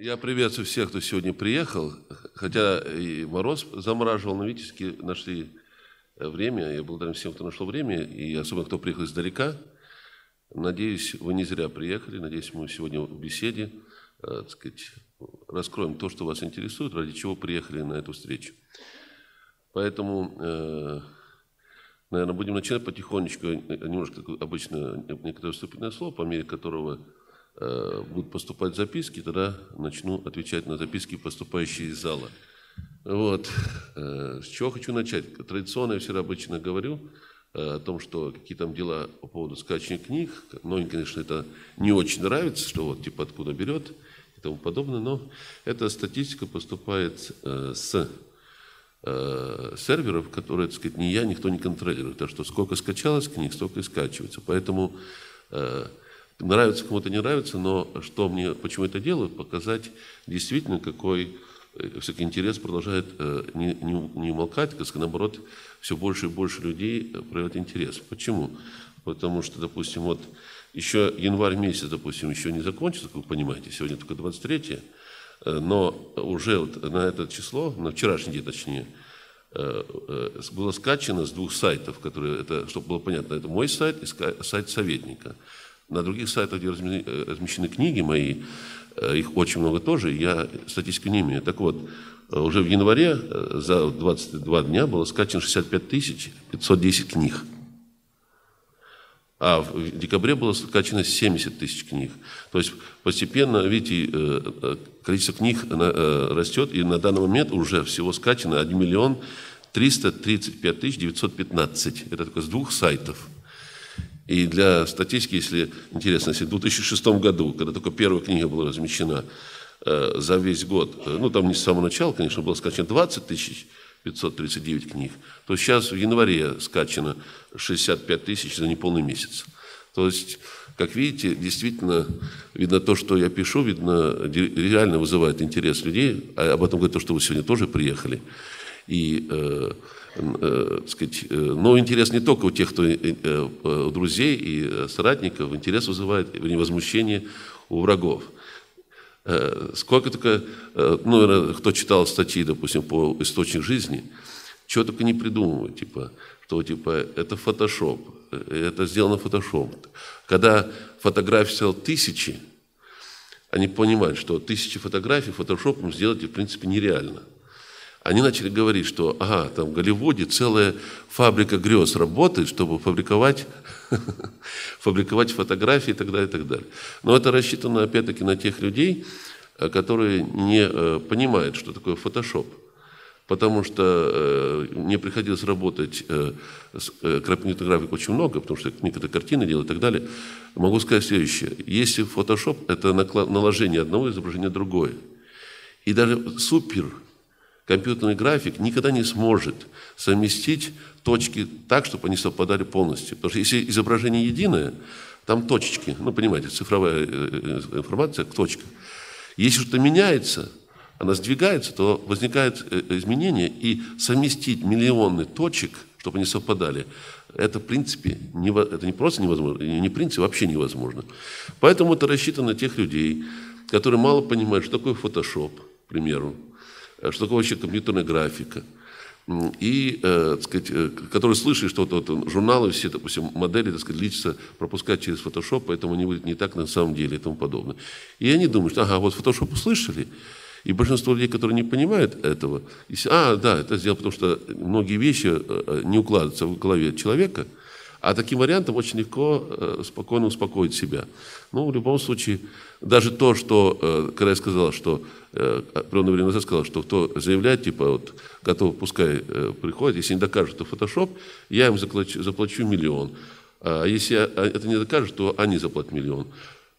Я приветствую всех, кто сегодня приехал. Хотя и мороз замораживал, но видите, нашли э, время. Я благодарен всем, кто нашел время, и особенно, кто приехал издалека. Надеюсь, вы не зря приехали. Надеюсь, мы сегодня в беседе э, так сказать, раскроем то, что вас интересует, ради чего приехали на эту встречу. Поэтому, э, наверное, будем начинать потихонечку, немножко, обычно, некоторое вступительное слово, по мере которого Э, будут поступать записки, тогда начну отвечать на записки, поступающие из зала. Вот. Э, с чего хочу начать? Традиционно я всегда обычно говорю э, о том, что какие там дела по поводу скачивания книг. Многим, конечно, это не очень нравится, что вот типа откуда берет и тому подобное, но эта статистика поступает с серверов, которые, так сказать, не я, никто не контролирует. Так что сколько скачалось книг, столько и скачивается. Поэтому нравится кому-то, не нравится, но что мне, почему это делают, показать действительно, какой э, всякий интерес продолжает э, не, не, не умолкать, как наоборот, все больше и больше людей э, проявляет интерес. Почему? Потому что, допустим, вот еще январь месяц, допустим, еще не закончится, как вы понимаете, сегодня только 23 но уже вот на это число, на вчерашний день точнее, было скачано с двух сайтов, которые это, чтобы было понятно, это мой сайт и сайт советника. На других сайтах, где э, размещены книги мои, э, их очень много тоже, я статистика не имею. Так вот, э, уже в январе за 22 дня было скачано 65 510 книг. А в декабре было скачано 70 тысяч книг. То есть постепенно, видите, количество книг растет, и на данный момент уже всего скачано 1 миллион 335 915. Это только с двух сайтов – и для статистики, если интересно, если в 2006 году, когда только первая книга была размещена э, за весь год, э, ну там не с самого начала, конечно, было скачано 20 тысяч 539 книг, то сейчас в январе скачано 65 тысяч за неполный месяц. То есть, как видите, действительно видно то, что я пишу, видно, реально вызывает интерес людей. А об этом говорит то, что вы сегодня тоже приехали. И, э, э, сказать, э, но интерес не только у тех, кто э, друзей и соратников, интерес вызывает возмущение у врагов. сколько только, ну, кто читал статьи, допустим, по источник жизни, чего только не придумывают, типа, что типа это фотошоп, это сделано фотошоп. Когда фотографий стало тысячи, они понимают, что тысячи фотографий фотошопом сделать в принципе нереально – они начали говорить, что ага, там в Голливуде целая фабрика грез работает, чтобы фабриковать, фабриковать фотографии и так далее, и так далее. Но это рассчитано опять-таки на тех людей, э, которые не э, понимают, что такое фотошоп потому что э, мне приходилось работать э, с э, крапинитографик очень много, потому что некоторые картины делаю и так далее. Могу сказать следующее. Если фотошоп – это наложение одного изображения на другое. И даже супер компьютерный график никогда не сможет совместить точки так, чтобы они совпадали полностью. Потому что если изображение единое, там точечки, ну, понимаете, цифровая э, э, информация, точка. Если что-то меняется, она сдвигается, то возникает э, изменение, и совместить миллионы точек, чтобы они совпадали, это, в принципе, не, это не просто невозможно, не в принципе, вообще невозможно. Поэтому это рассчитано на тех людей, которые мало понимают, что такое фотошоп, к примеру, Э, что такое вообще компьютерная графика, и, э, так сказать, э, который слышит, что вот, вот, журналы, все, допустим, модели, так сказать, лечатся, пропускать через Photoshop, поэтому они выглядят не так на самом деле и тому подобное. И они думают, что, ага, вот Photoshop услышали, и большинство людей, которые не понимают этого, если, а, да, это сделал, потому что многие вещи э, не укладываются в голове человека – а таким вариантом очень легко э, спокойно успокоить себя. Ну, в любом случае, даже то, что, э, когда я сказал, что, э, определенное время назад сказал, что кто заявляет, типа, вот, готов, пускай э, приходит, если не докажет, то фотошоп, я им заплачу, заплачу миллион. А если это не докажет, то они заплатят миллион.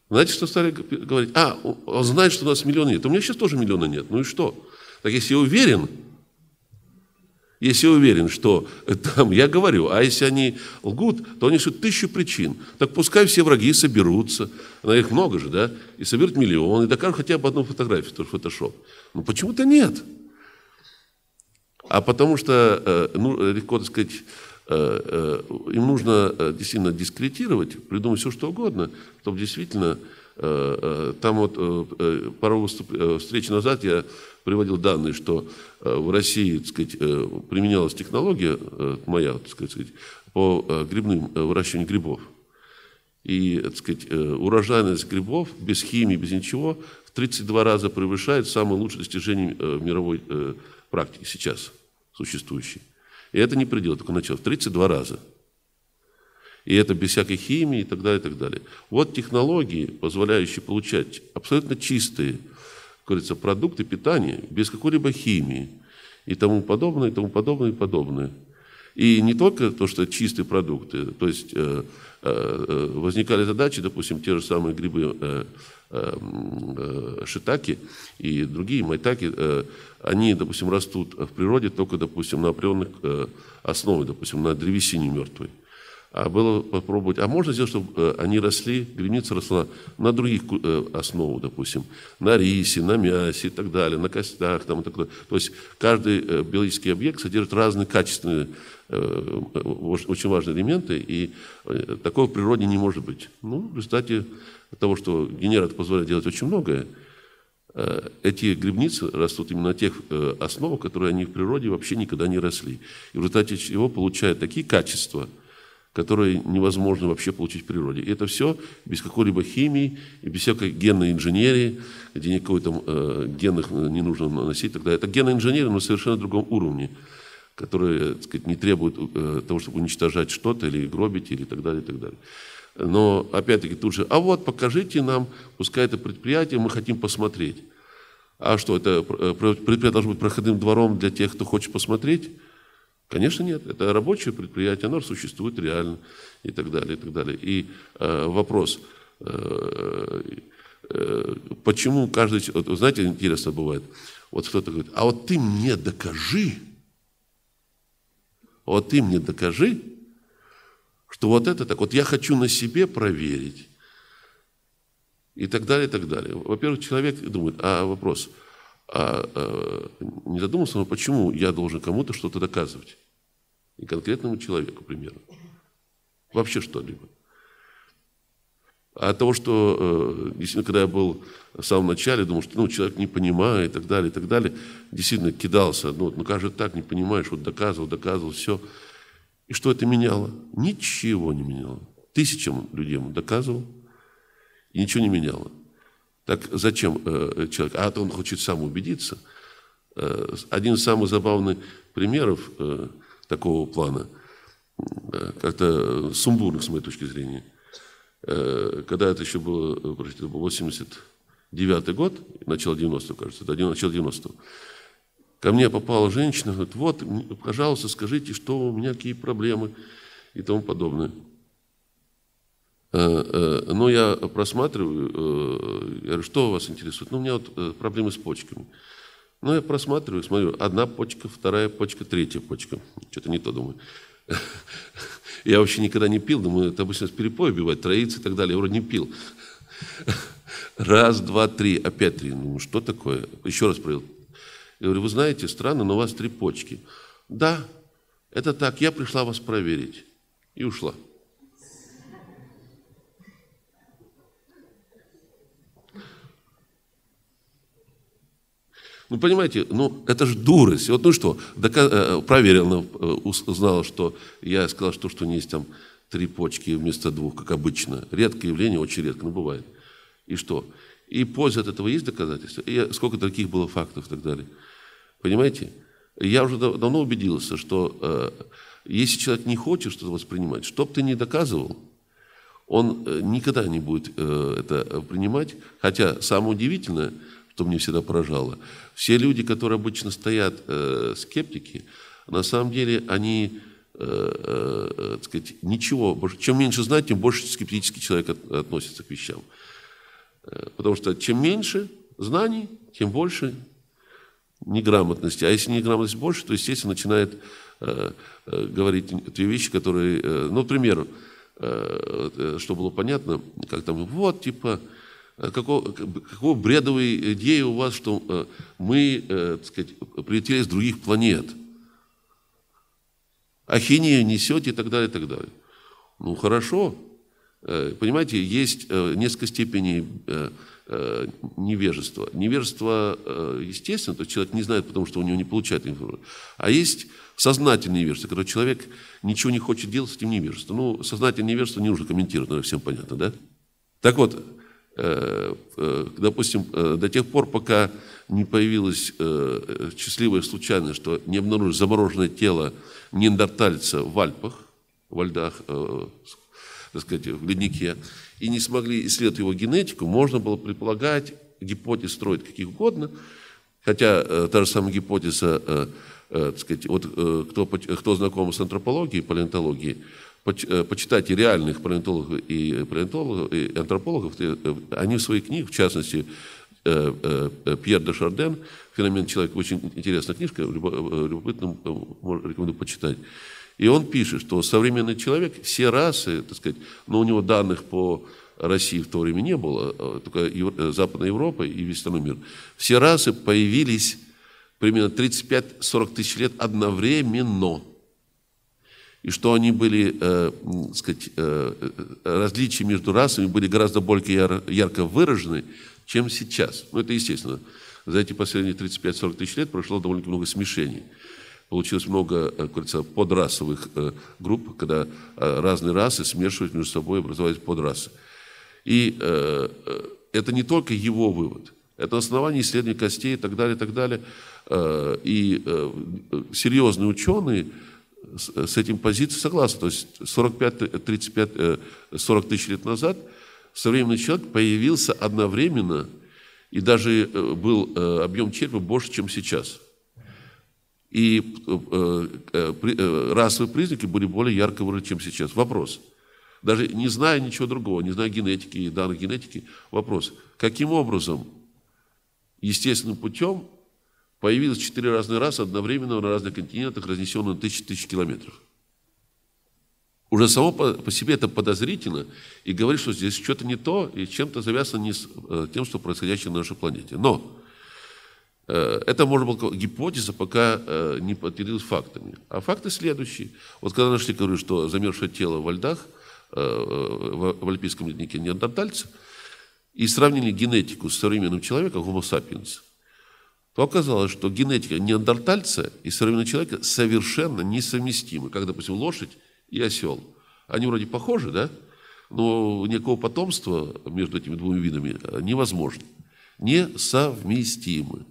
Знаете, что стали говорить? А, он а знает, что у нас миллиона нет. У меня сейчас тоже миллиона нет. Ну и что? Так если я уверен, если уверен, что э, там, я говорю, а если они лгут, то они несут тысячу причин. Так пускай все враги соберутся, на их много же, да, и соберут миллионы, и докажут хотя бы одну фотографию, тоже фотошоп. Но ну, почему-то нет. А потому что, э, ну, э, легко, так сказать, им нужно действительно дискретировать, придумать все, что угодно, чтобы действительно Э, э, там вот э, пару встреч назад я приводил данные, что в России, так сказать, применялась технология моя, так сказать, по грибным выращиванию грибов. И, так сказать, урожайность грибов без химии, без ничего в 32 раза превышает самые лучшие достижения мировой практики сейчас существующей. И это не предел, только начало. В 32 раза – и это без всякой химии и так далее, и так далее. Вот технологии, позволяющие получать абсолютно чистые, как говорится, продукты питания без какой-либо химии и тому подобное, и тому подобное, и подобное. И не только то, что чистые продукты, то есть э, э, э возникали задачи, допустим, те же самые грибы э, э, э, шитаки и другие майтаки, э, они, допустим, растут в природе только, допустим, на определенных э, основе, допустим, на древесине мертвой а было попробовать, а можно сделать, чтобы э, они росли, гремница росла на других э, основах, допустим, на рисе, на мясе и так далее, на костях там, и так далее. То есть каждый э, биологический объект содержит разные качественные, очень важные элементы, и такого в природе не может быть. Ну, в результате того, что генератор позволяет делать очень многое, эти грибницы растут именно на тех основах, которые они в природе вообще никогда не росли. И в результате чего получают такие качества – которые невозможно вообще получить в природе. И это все без какой-либо химии и без всякой генной инженерии, где никакой там э, генных э, не нужно наносить. Тогда это генная инженерия, но совершенно другом уровне, которая так сказать, не требует э, того, чтобы уничтожать что-то или гробить, или так далее, и так далее. Но опять-таки тут же, а вот покажите нам, пускай это предприятие, мы хотим посмотреть. А что, это э, предприятие должно быть проходным двором для тех, кто хочет посмотреть? Конечно, нет. Это рабочее предприятие, оно существует реально и так далее, и так далее. И э, вопрос, э, э, почему каждый... Вот, знаете, интересно бывает, вот кто-то говорит, а вот ты мне докажи, вот ты мне докажи, что вот это так, вот я хочу на себе проверить, и так далее, и так далее. Во-первых, человек думает, а вопрос, а, а не задумался, но почему я должен кому-то что-то доказывать? и конкретному человеку примеру, Вообще что-либо. А от того, что э, действительно, когда я был в самом начале, думал, что ну, человек не понимает и так далее, и так далее, действительно кидался, ну, ну как же так, не понимаешь, вот доказывал, доказывал, все. И что это меняло? Ничего не меняло. Тысячам людей доказывал, и ничего не меняло. Так зачем э, человек? А то он хочет сам убедиться. Э, один из самых забавных примеров э, – такого плана, как-то сумбурных, с моей точки зрения. Э, когда это еще было, э, простите, был 89 год, начало 90-го, кажется, это начало 90-го. Ко мне попала женщина, говорит, вот, пожалуйста, скажите, что у меня, какие проблемы и тому подобное. Э, Но ну, я просматриваю, я говорю, что вас интересует? Ну, у меня вот проблемы с почками. Ну, я просматриваю, смотрю, одна почка, вторая почка, третья почка. Что-то не то думаю. Я вообще никогда не пил, думаю, это обычно с перепоя бивает, троицы и так далее. Я вроде не пил. Раз, два, три, опять три. Ну, что такое? Еще раз проверил. Я говорю, вы знаете, странно, но у вас три почки. Да, это так, я пришла вас проверить. И ушла. Ну, понимаете, ну, это же дурость. Вот, ну что, доказ... Э, проверено, э, узнала, что я сказал, что, что не есть там три почки вместо двух, как обычно. Редкое явление, очень редко, но бывает. И что? И польза от этого есть доказательства? И сколько таких было фактов и так далее? Понимаете? Я уже давно убедился, что э, если человек не хочет что-то воспринимать, что бы ты ни доказывал, он э, никогда не будет э, это принимать. Хотя самое удивительное, что мне всегда поражало. Все люди, которые обычно стоят э, скептики, на самом деле они, э, э, э сказать, ничего, чем меньше знать, тем больше скептический человек от, относится к вещам. Э, потому что чем меньше знаний, тем больше неграмотности. А если неграмотность больше, то, естественно, начинает э, э, говорить те вещи, которые... Э, ну, к примеру, э, э что было понятно, как там, вот, типа, э, Э, какого, э, какого бредовой идеи у вас, что э, мы, так сказать, прилетели с других планет? Ахинею несете и так далее, и так далее. Ну, хорошо. Понимаете, есть несколько степеней невежества. Невежество естественно, то есть человек не знает, потому что у него не получает информацию. А есть сознательное невежество, когда человек ничего не хочет делать с этим невежеством. Ну, сознательное невежество не нужно комментировать, наверное, всем понятно, да? Так вот, Э, э, допустим, э, до тех пор, пока не появилось счастливое случайность, что не обнаружили замороженное тело неандертальца в Альпах, в льдах, так сказать, в леднике, и не смогли исследовать его генетику, можно было предполагать, гипотез строить каких угодно, хотя та же самая гипотеза, так сказать, вот кто, кто знаком с антропологией, палеонтологией, Э, почитайте реальных палеонтологов и, э, палеонтологов, и антропологов, э, они в своих книгах, в частности, Пьер де Шарден, «Феномен человека», очень интересная книжка, любопытно, рекомендую почитать. И он пишет, что современный человек, все расы, так сказать, но у него данных по России в то время не было, а только Западная Европа и весь остальной мир, все расы появились примерно 35-40 тысяч лет одновременно – и что они были, э, сказать, э, э, различия между расами были гораздо более яр, ярко выражены, чем сейчас. Ну, это естественно. За эти последние 35-40 тысяч лет прошло довольно много смешений. Получилось много, э, как говорится, подрасовых э, групп, когда э, разные расы смешивают между собой и образовывают подрасы. И э, это не только его вывод – это основание исследований костей и так далее, и так далее. И серьезные ученые с этим позицией согласен. То есть 45, 35, 40 тысяч лет назад современный человек появился одновременно, и даже э, был э, объем черепа больше, чем сейчас. И э, расовые признаки были более ярко выражены, чем сейчас. Вопрос. Даже не зная ничего другого, не зная генетики и данных генетики, вопрос. Каким образом естественным путем появилось четыре разных расы одновременно на разных континентах, разнесенных тысячи тысяч километров. Уже само по, по себе это подозрительно и говорит, что здесь что-то не то и чем-то завязано не с э, тем, что происходящее на нашей планете. Но э, это, может быть, гипотеза, пока э, не подтвердилась фактами. А факты следующие. Вот когда нашли, говорю, что замерзшее тело во льдах, э, э в, в альпийском леднике неандертальца, и сравнили генетику с современным человеком, homo sapiens – то оказалось, что генетика неандертальца и современного человека совершенно несовместимы, как, допустим, лошадь и осел. Они вроде похожи, да? Но никакого потомства между этими двумя видами э, невозможно. Несовместимы.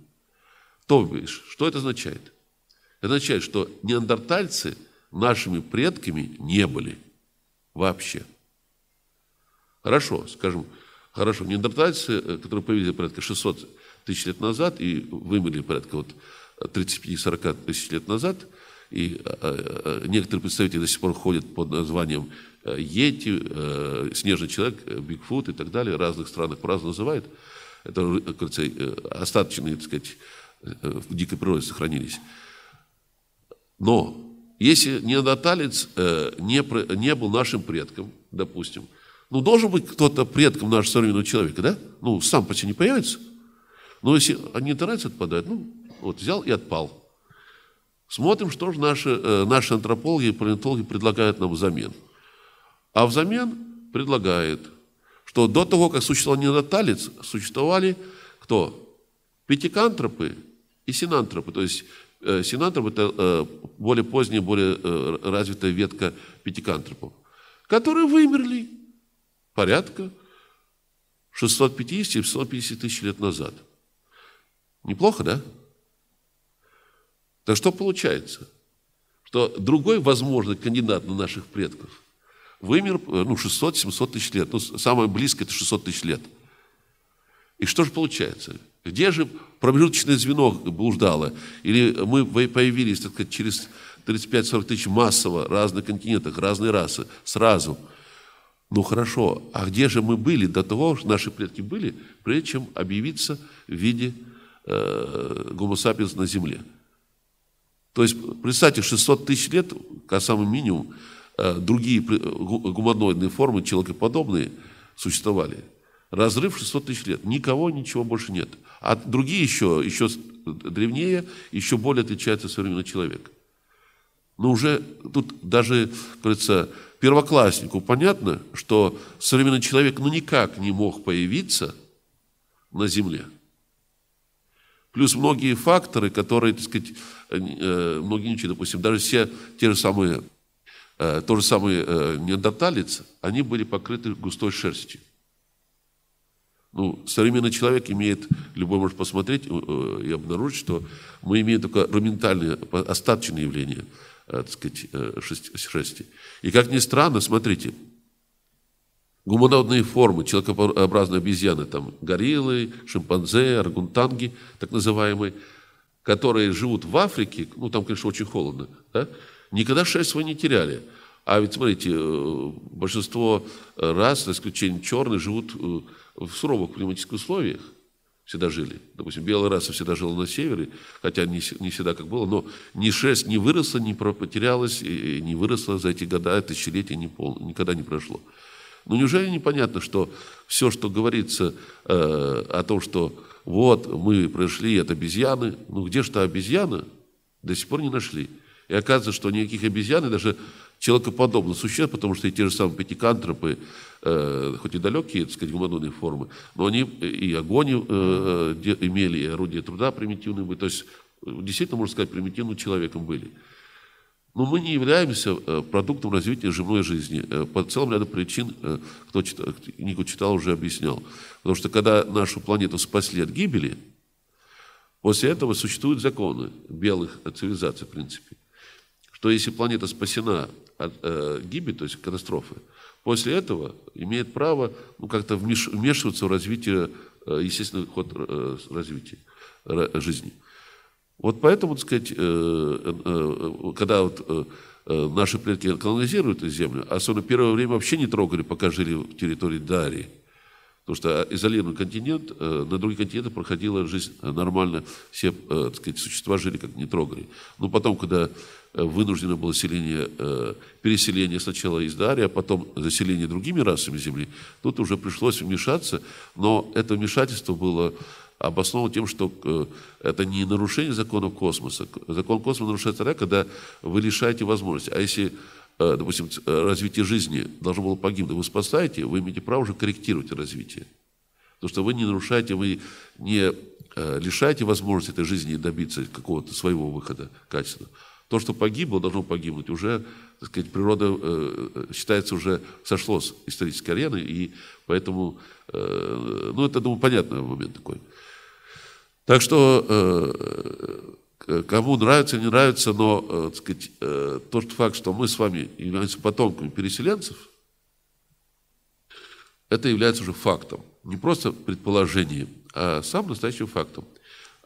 То бишь, что это означает? Это означает, что неандертальцы нашими предками не были вообще. Хорошо, скажем, хорошо, неандертальцы, э, которые появились порядка 600 тысяч лет назад и вымерли порядка вот 35-40 тысяч лет назад. И э, э, некоторые представители до сих пор ходят под названием э, Йети, Снежный человек, Бигфут и так далее. Разных странах по-разному называют. Это, кажется, остаточные, так сказать, в дикой природе сохранились. Но если неандерталец не, не был нашим предком, допустим, ну, должен быть кто-то предком нашего современного человека, да? Ну, сам почти не появится – но ну, если они нравятся, отпадают, ну, вот взял и отпал. Смотрим, что же наши, э, наши антропологи и палеонтологи предлагают нам взамен. А взамен предлагает, что до того, как существовал неандерталец, существовали кто? Пятикантропы и синантропы. То есть э, синантроп – это э, более поздняя, более э, развитая ветка пятикантропов, которые вымерли порядка 650-750 тысяч лет назад – Неплохо, да? Так что получается? Что другой возможный кандидат на наших предков вымер э, ну, 600-700 тысяч лет. Ну, самое близкое – это 600 тысяч лет. И что же получается? Где же промежуточное звено блуждало? Или мы появились, так сказать, через 35-40 тысяч массово, разных континентах, разные расы, сразу. Ну хорошо, а где же мы были до того, что наши предки были, прежде чем объявиться в виде Э, гомосапиенс на Земле. То есть, представьте, 600 тысяч лет, как самый минимум, э, другие э, гуманоидные формы, человекоподобные, существовали. Разрыв 600 тысяч лет. Никого, ничего больше нет. А другие еще, еще древнее, еще более отличаются от современного человека. Но уже тут даже, как говорится, первокласснику понятно, что современный человек ну никак не мог появиться на Земле – Плюс многие факторы, которые, так сказать, э, многие не Допустим, даже все те же самые, э, то же самые э, неандерталец, они были покрыты густой шерстью. Ну, современный человек имеет, любой может посмотреть и обнаружить, что мы имеем только рументальные, остаточные явления, так сказать, шерсти. И как ни странно, смотрите, Гуманоидные формы, человекообразные обезьяны, там гориллы, шимпанзе, аргунтанги, так называемые, которые живут в Африке, ну там, конечно, очень холодно, да, никогда шерсть свою не теряли. А ведь, смотрите, э, большинство рас, за исключением черных, живут э, в суровых климатических условиях, всегда жили. Допустим, белая раса всегда жила на севере, хотя не, не всегда как было, но ни шерсть не выросла, не потерялась, и не выросла за эти года, тысячелетия не пол, никогда не прошло. Ну неужели непонятно, что все, что говорится э, о том, что вот мы пришли от обезьяны, ну где же та обезьяна, до сих пор не нашли. И оказывается, что никаких обезьян и даже человекоподобных существ, потому что и те же самые пятикантропы, э, хоть и далекие, так сказать, гуманоидные формы, но они и огонь э, э имели, и орудия труда примитивные были, то есть э, действительно, можно сказать, примитивным человеком были. Но мы не являемся э, продуктом развития земной жизни. Э, по целому ряду причин, э, кто читал, книгу читал, уже объяснял. Потому что когда нашу планету спасли от гибели, после этого существуют законы белых цивилизаций, в принципе. Что если планета спасена от гибели, то есть катастрофы, после этого имеет право ну, как-то вмеш, вмешиваться в развитие, э, естественный ход развития жизни. Вот поэтому, так сказать, э, э, э, когда вот наши предки колонизируют эту землю, особенно первое время вообще не трогали, пока жили в территории Дарии. Потому что изолированный континент, на другие континенты проходила жизнь нормально, все так сказать, существа жили как не трогали. Но потом, когда вынуждено было селение, переселение сначала из Дарии, а потом заселение другими расами Земли, тут уже пришлось вмешаться, но это вмешательство было обоснован тем, что э, это не нарушение законов космоса. Закон космоса нарушается тогда, когда вы лишаете возможности. А если, э, допустим, э, развитие жизни должно было погибнуть, вы спасаете, вы имеете право уже корректировать развитие. Потому что вы не нарушаете, вы не лишаете возможности этой жизни добиться какого-то своего выхода качества. То, что погибло, должно погибнуть. Уже, так сказать, природа э, считается уже сошло с исторической арены, и поэтому, э, ну, это, думаю, понятный момент такой. Так что э, кому нравится, не нравится, но э, сказать, э, тот факт, что мы с вами являемся потомками переселенцев, это является уже фактом. Не просто предположением, а сам настоящим фактом.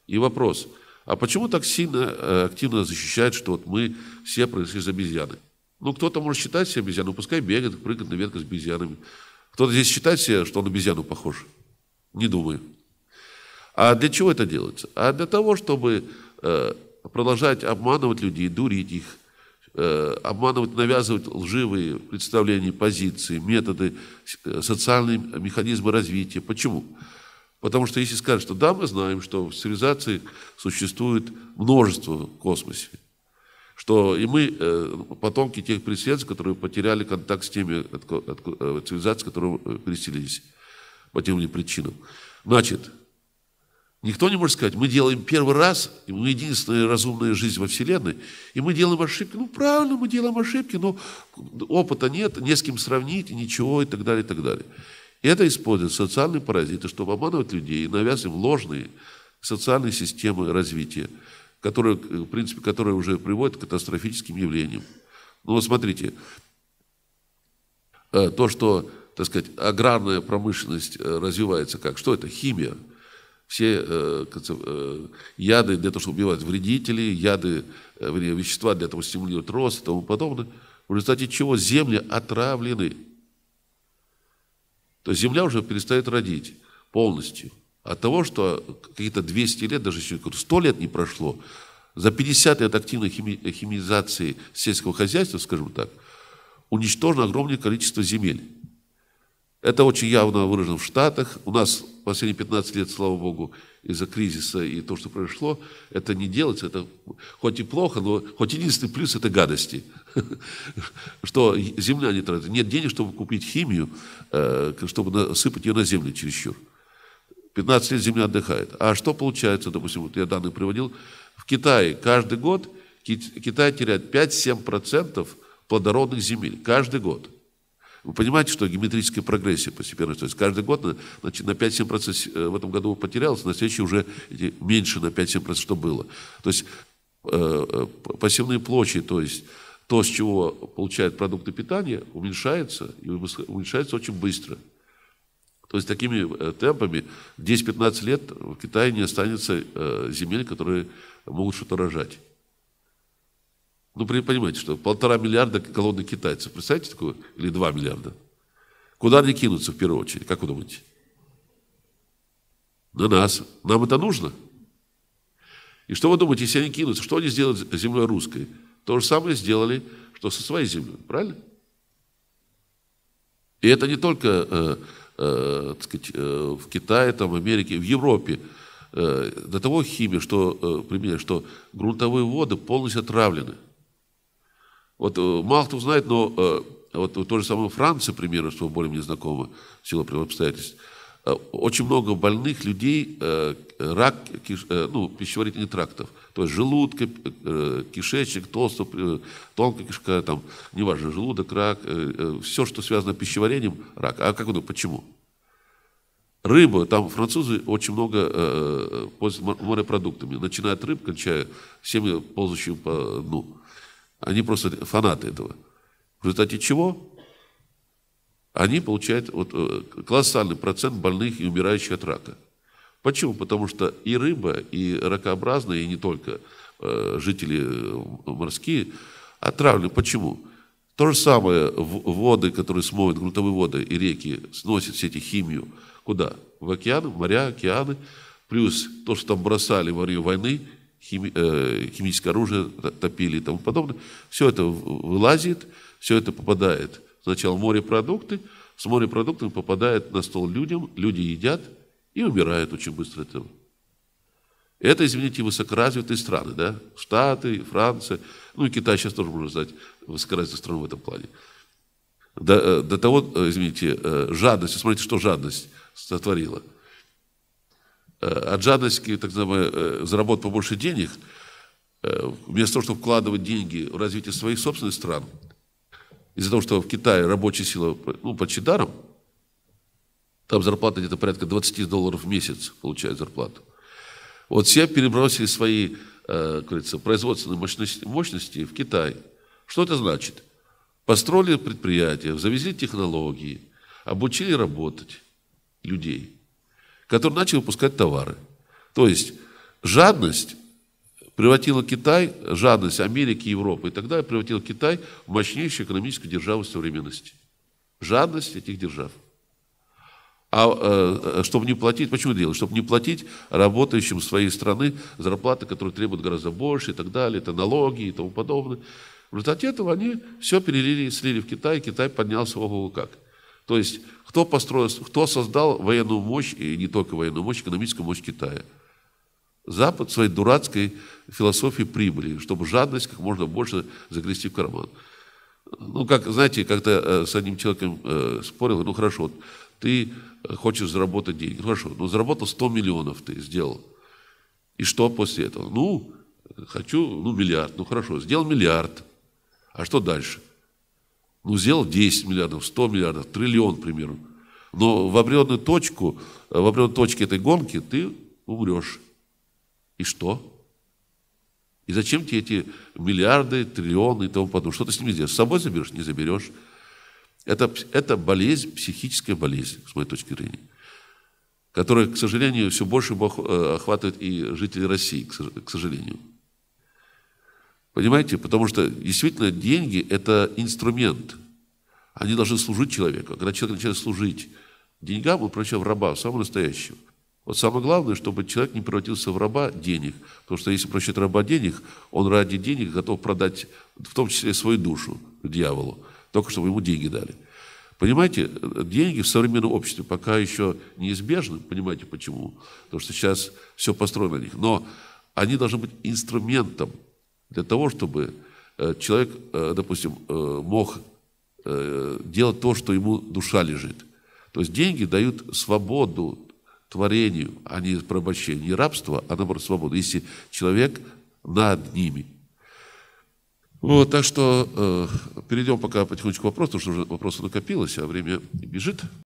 И вопрос, а почему так сильно активно защищают, что вот мы все произошли из обезьяны? Ну, кто-то может считать себя обезьяной, ну, пускай бегает, прыгает на ветках с обезьянами. Кто-то здесь считает себя, что он обезьяну похож? Не думаю. А для чего это делается? А для того, чтобы э, продолжать обманывать людей, дурить их, э, обманывать, навязывать лживые представления, позиции, методы, э, социальные механизмы развития. Почему? Потому что если сказать, что да, мы знаем, что в цивилизации существует множество в космосе, что и мы э, потомки тех переселенцев, которые потеряли контакт с теми от, от, от, цивилизациями, которые переселились по тем или иным причинам. Значит, Никто не может сказать, мы делаем первый раз, и мы единственная разумная жизнь во Вселенной, и мы делаем ошибки. Ну, правильно, мы делаем ошибки, но опыта нет, не с кем сравнить, ничего, и так далее, и так далее. И это используют социальные паразиты, чтобы обманывать людей и навязывать ложные социальные системы развития, которые, э, в принципе, которые уже приводят к катастрофическим явлениям. Ну, вот смотрите, э, то, что, так сказать, аграрная промышленность э, развивается как? Что это? Химия – все э, э, яды для того, чтобы убивать вредителей, яды, э, вещества для того, чтобы стимулировать рост и тому подобное, в результате чего земли отравлены. То есть земля уже перестает родить полностью. От того, что какие-то 200 лет, даже еще 100 лет не прошло, за 50 лет активной хими, химизации сельского хозяйства, скажем так, уничтожено огромное количество земель. Это очень явно выражено в Штатах. У нас последние 15 лет, слава богу, из-за кризиса и то, что произошло, это не делается. Это хоть и плохо, но хоть единственный плюс – это гадости. Что земля не тратит. Нет денег, чтобы купить химию, э, чтобы насыпать ее на землю чересчур. 15 лет земля отдыхает. А что получается, допустим, вот я данные приводил, в Китае каждый год Китай теряет 5-7% плодородных земель. Каждый год. Вы понимаете, что геометрическая прогрессия постепенно, то есть каждый год значит, на 5-7% э, в этом году потерялось, на следующий уже меньше на 5-7%, что было. То есть э, э пассивные площади, то есть то, с чего получают продукты питания, уменьшается, и уменьшается очень быстро. То есть такими э, темпами 10-15 лет в Китае не останется земель, которые могут что-то рожать. Ну, понимаете, что полтора миллиарда колонны китайцев. Представляете такое? Или два миллиарда? Куда они кинутся в первую очередь? Как вы думаете? На нас. Нам это нужно? И что вы думаете, если они кинутся, что они сделают с землей русской? То же самое сделали, что со своей землей, правильно? И это не только э, э, сказать, э, в Китае, там, в Америке, в Европе. Э, до того химия, что, э, пример, что грунтовые воды полностью отравлены. Вот э, мало кто знает, но э, вот то же самое Франция, примерно, что более мне знакомо, в силу обстоятельств, э, очень много больных людей рак киш, ну, пищеварительных трактов, то есть желудка, кишечник, толстая тонкая кишка, там, неважно, желудок, рак, все, что связано с пищеварением, рак. А как думаете, почему? Рыба, там французы очень много э, пользуются морепродуктами, начиная от рыб, кончая всеми ползущими по дну. Они просто фанаты этого. В результате чего они получают вот, э, колоссальный процент больных и умирающих от рака. Почему? Потому что и рыба, и ракообразные, и не только э, жители э, морские отравлены. Почему? То же самое воды, которые смоют, грунтовые воды и реки, сносят все эти химию. Куда? В океаны, в моря, океаны. Плюс то, что там бросали во время войны, Э, химическое оружие топили и тому подобное. Все это вылазит, все это попадает сначала в морепродукты, с морепродуктами попадает на стол людям, люди едят и умирают очень быстро от этого. Это, извините, высокоразвитые страны, да? Штаты, Франция, ну и Китай сейчас тоже можно знать высокоразвитые страны в этом плане. До, э, до того, э, извините, жадность, смотрите, что жадность сотворила – Э, от жадности, так называемой, э, заработать побольше денег, э, вместо того, чтобы вкладывать деньги в развитие своих собственных стран, из-за того, что в Китае рабочая сила ну, почти даром, там зарплата где-то порядка 20 долларов в месяц получают зарплату. Вот все перебросили свои, как говорится, производственные мощности, мощности в Китай. Что это значит? Построили предприятия, завезли технологии, обучили работать людей – который начал выпускать товары. То есть жадность превратила Китай, жадность Америки, Европы и так далее, превратила Китай в мощнейшую экономическую державу современности. Жадность этих держав. А э, э чтобы не платить, почему делать? Чтобы не платить работающим своей страны зарплаты, которые требуют гораздо больше и так далее, это налоги и тому подобное. В результате этого они все перелили и слили в Китай, и Китай поднялся ого как. То есть кто построил, кто создал военную мощь, и не только военную мощь, экономическую мощь Китая? Запад своей дурацкой философии прибыли, чтобы жадность как можно больше загрести в карман. Ну, как, знаете, как-то э, с одним человеком э, спорил, ну, хорошо, ты хочешь заработать деньги, хорошо, но ну, заработал 100 миллионов ты сделал. И что после этого? Ну, хочу, ну, миллиард, ну, хорошо, сделал миллиард. А что дальше? – ну, сделал 10 миллиардов, 100 миллиардов, триллион, к примеру. Но в определенную точку, э, в определенной точке этой гонки ты умрешь. И что? И зачем тебе эти миллиарды, триллионы и тому подобное? Что ты с ними сделаешь? С собой заберешь? Не заберешь. Это, это болезнь, психическая болезнь, с моей точки зрения, которая, к сожалению, все больше э, охватывает и жителей России, к сожалению. Понимаете? Потому что действительно деньги – это инструмент. Они должны служить человеку. А когда человек начинает служить деньгам, он превращается в раба, в самого настоящего. Вот самое главное, чтобы человек не превратился в раба денег. Потому что если превращать раба денег, он ради денег готов продать в том числе свою душу дьяволу, только чтобы ему деньги дали. Понимаете, деньги в современном обществе пока еще неизбежны, понимаете почему? Потому что сейчас все построено на них. Но они должны быть инструментом для того, чтобы э, человек, э, допустим, э, мог делать то, что ему душа лежит. То есть деньги дают свободу творению, а не порабощение, не рабство, а наоборот свободу, если человек над ними. Вот, так что э, перейдем пока потихонечку к вопросу, потому что уже вопросов накопилось, а время бежит.